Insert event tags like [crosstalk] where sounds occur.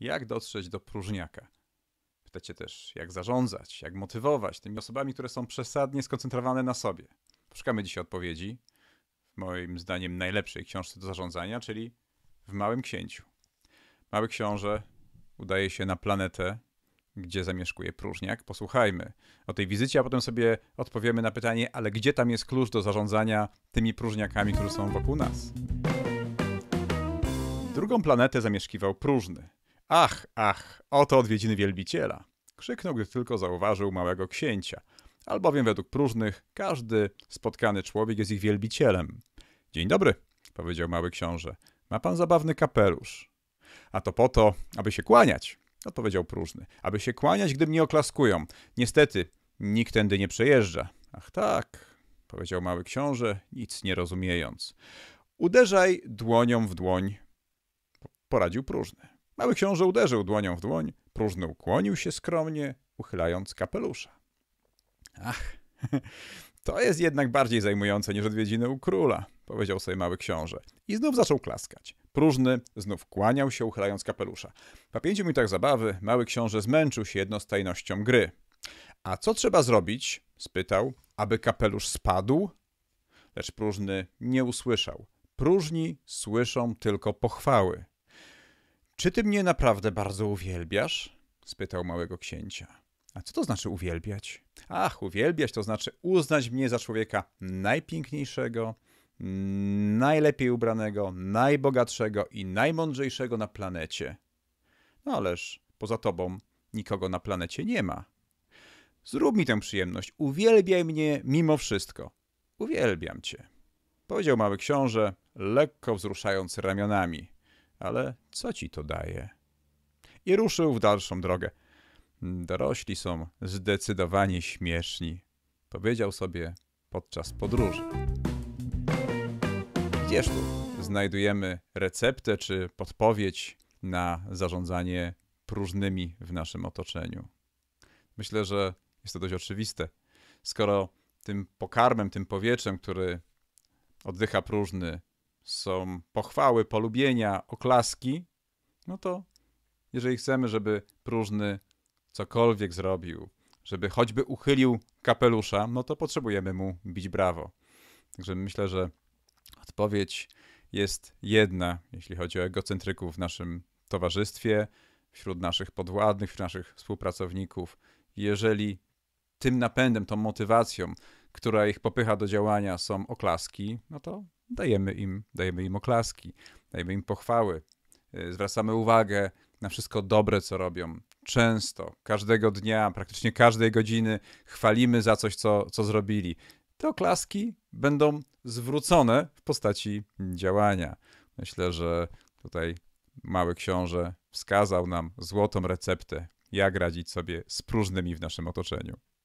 jak dotrzeć do próżniaka. Pytacie też, jak zarządzać, jak motywować tymi osobami, które są przesadnie skoncentrowane na sobie. Poszukamy dzisiaj odpowiedzi w moim zdaniem najlepszej książce do zarządzania, czyli w Małym Księciu. Mały Książę udaje się na planetę, gdzie zamieszkuje próżniak. Posłuchajmy o tej wizycie, a potem sobie odpowiemy na pytanie, ale gdzie tam jest klucz do zarządzania tymi próżniakami, którzy są wokół nas? Drugą planetę zamieszkiwał próżny. Ach, ach, oto odwiedziny wielbiciela! krzyknął, gdy tylko zauważył małego księcia, albowiem według próżnych każdy spotkany człowiek jest ich wielbicielem. Dzień dobry, powiedział mały książę. Ma pan zabawny kapelusz. A to po to, aby się kłaniać, odpowiedział próżny. Aby się kłaniać, gdy mnie oklaskują. Niestety, nikt tędy nie przejeżdża. Ach tak, powiedział mały książę, nic nie rozumiejąc. Uderzaj dłonią w dłoń, poradził próżny. Mały książę uderzył dłonią w dłoń, próżny ukłonił się skromnie, uchylając kapelusza. Ach, [laughs] to jest jednak bardziej zajmujące niż odwiedziny u króla, powiedział sobie mały książę. I znów zaczął klaskać. Próżny znów kłaniał się, uchylając kapelusza. Po pięciu minutach zabawy mały książę zmęczył się jednostajnością gry. A co trzeba zrobić? spytał, aby kapelusz spadł? Lecz próżny nie usłyszał. Próżni słyszą tylko pochwały. Czy ty mnie naprawdę bardzo uwielbiasz? spytał małego księcia. A co to znaczy uwielbiać? Ach, uwielbiać to znaczy uznać mnie za człowieka najpiękniejszego, najlepiej ubranego, najbogatszego i najmądrzejszego na planecie. No ależ poza tobą nikogo na planecie nie ma. Zrób mi tę przyjemność, uwielbiaj mnie mimo wszystko. Uwielbiam cię. Powiedział mały książę, lekko wzruszając ramionami ale co ci to daje? I ruszył w dalszą drogę. Dorośli są zdecydowanie śmieszni, powiedział sobie podczas podróży. Gdzież tu znajdujemy receptę czy podpowiedź na zarządzanie próżnymi w naszym otoczeniu? Myślę, że jest to dość oczywiste. Skoro tym pokarmem, tym powietrzem, który oddycha próżny, są pochwały, polubienia, oklaski, no to jeżeli chcemy, żeby próżny cokolwiek zrobił, żeby choćby uchylił kapelusza, no to potrzebujemy mu bić brawo. Także myślę, że odpowiedź jest jedna, jeśli chodzi o egocentryków w naszym towarzystwie, wśród naszych podwładnych, wśród naszych współpracowników. Jeżeli tym napędem, tą motywacją która ich popycha do działania, są oklaski, no to dajemy im, dajemy im oklaski, dajemy im pochwały, y, zwracamy uwagę na wszystko dobre, co robią. Często, każdego dnia, praktycznie każdej godziny chwalimy za coś, co, co zrobili. Te oklaski będą zwrócone w postaci działania. Myślę, że tutaj mały książę wskazał nam złotą receptę, jak radzić sobie z próżnymi w naszym otoczeniu.